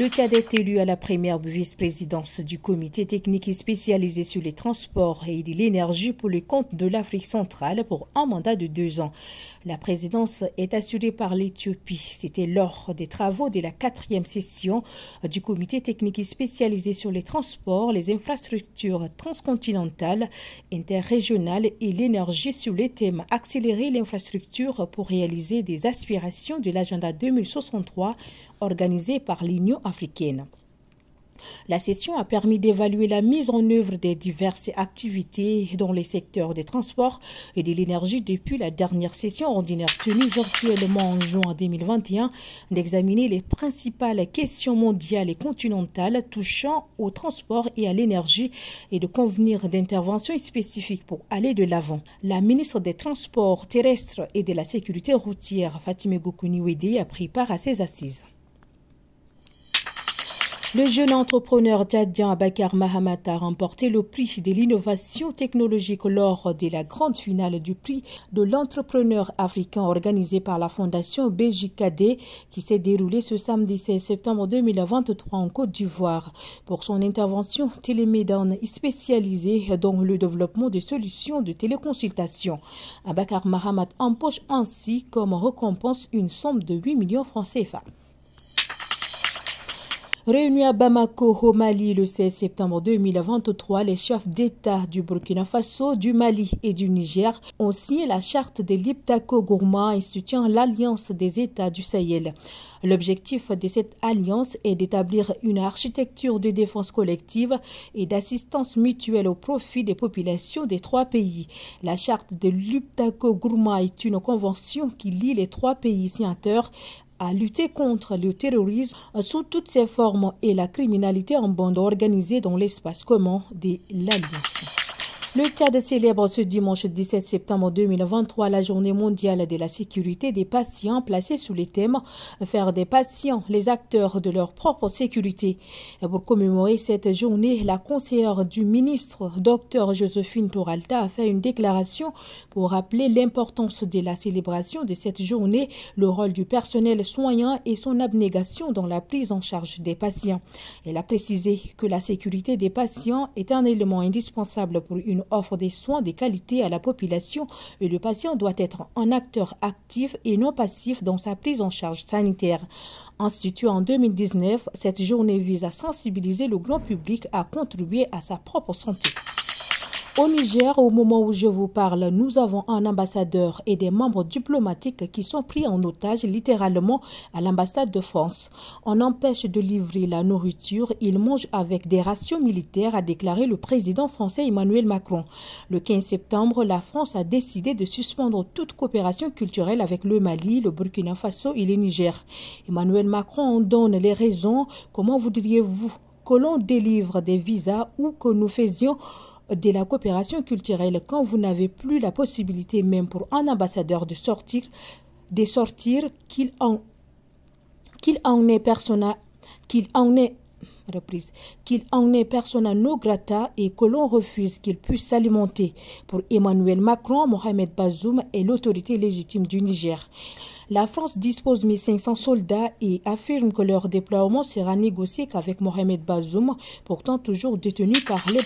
Le TAD est élu à la première vice-présidence du comité technique spécialisé sur les transports et l'énergie pour le compte de l'Afrique centrale pour un mandat de deux ans. La présidence est assurée par l'Éthiopie. C'était lors des travaux de la quatrième session du comité technique spécialisé sur les transports, les infrastructures transcontinentales, interrégionales et l'énergie sur les thèmes accélérer l'infrastructure pour réaliser des aspirations de l'agenda 2063 organisée par l'Union africaine. La session a permis d'évaluer la mise en œuvre des diverses activités dans les secteurs des transports et de l'énergie depuis la dernière session ordinaire tenue virtuellement en juin 2021, d'examiner les principales questions mondiales et continentales touchant au transport et à l'énergie et de convenir d'interventions spécifiques pour aller de l'avant. La ministre des Transports terrestres et de la Sécurité routière, Fatime Gokuni-Wede, a pris part à ces assises. Le jeune entrepreneur Dadian Abakar Mahamat a remporté le prix de l'innovation technologique lors de la grande finale du prix de l'entrepreneur africain organisé par la fondation BJKD qui s'est déroulée ce samedi 16 septembre 2023 en Côte d'Ivoire. Pour son intervention, Télémédane est spécialisée dans le développement des solutions de téléconsultation. Abakar Mahamat empoche ainsi comme récompense une somme de 8 millions francs CFA. Réunis à Bamako, au Mali, le 16 septembre 2023, les chefs d'État du Burkina Faso, du Mali et du Niger ont signé la charte de l'Iptako Gourma instituant l'Alliance des États du Sahel. L'objectif de cette alliance est d'établir une architecture de défense collective et d'assistance mutuelle au profit des populations des trois pays. La charte de l'Iptako Gourma est une convention qui lie les trois pays signateurs à lutter contre le terrorisme sous toutes ses formes et la criminalité en bande organisée dans l'espace commun de l'Alliance. Le Tchad célèbre ce dimanche 17 septembre 2023 la journée mondiale de la sécurité des patients placée sous les thèmes Faire des patients les acteurs de leur propre sécurité. pour commémorer cette journée, la conseillère du ministre, Dr Josephine Toralta a fait une déclaration pour rappeler l'importance de la célébration de cette journée, le rôle du personnel soignant et son abnégation dans la prise en charge des patients. Elle a précisé que la sécurité des patients est un élément indispensable pour une offre des soins de qualité à la population et le patient doit être un acteur actif et non passif dans sa prise en charge sanitaire. Instituée en 2019, cette journée vise à sensibiliser le grand public à contribuer à sa propre santé. Au Niger, au moment où je vous parle, nous avons un ambassadeur et des membres diplomatiques qui sont pris en otage littéralement à l'ambassade de France. On empêche de livrer la nourriture, ils mangent avec des rations militaires, a déclaré le président français Emmanuel Macron. Le 15 septembre, la France a décidé de suspendre toute coopération culturelle avec le Mali, le Burkina Faso et le Niger. Emmanuel Macron en donne les raisons. Comment voudriez-vous que l'on délivre des visas ou que nous faisions de la coopération culturelle quand vous n'avez plus la possibilité même pour un ambassadeur de sortir, de sortir qu'il en, qu'il en est persona, qu'il en est reprise, qu'il en est persona no grata et que l'on refuse qu'il puisse s'alimenter. Pour Emmanuel Macron, Mohamed Bazoum est l'autorité légitime du Niger. La France dispose de 1500 soldats et affirme que leur déploiement sera négocié qu'avec Mohamed Bazoum, pourtant toujours détenu par les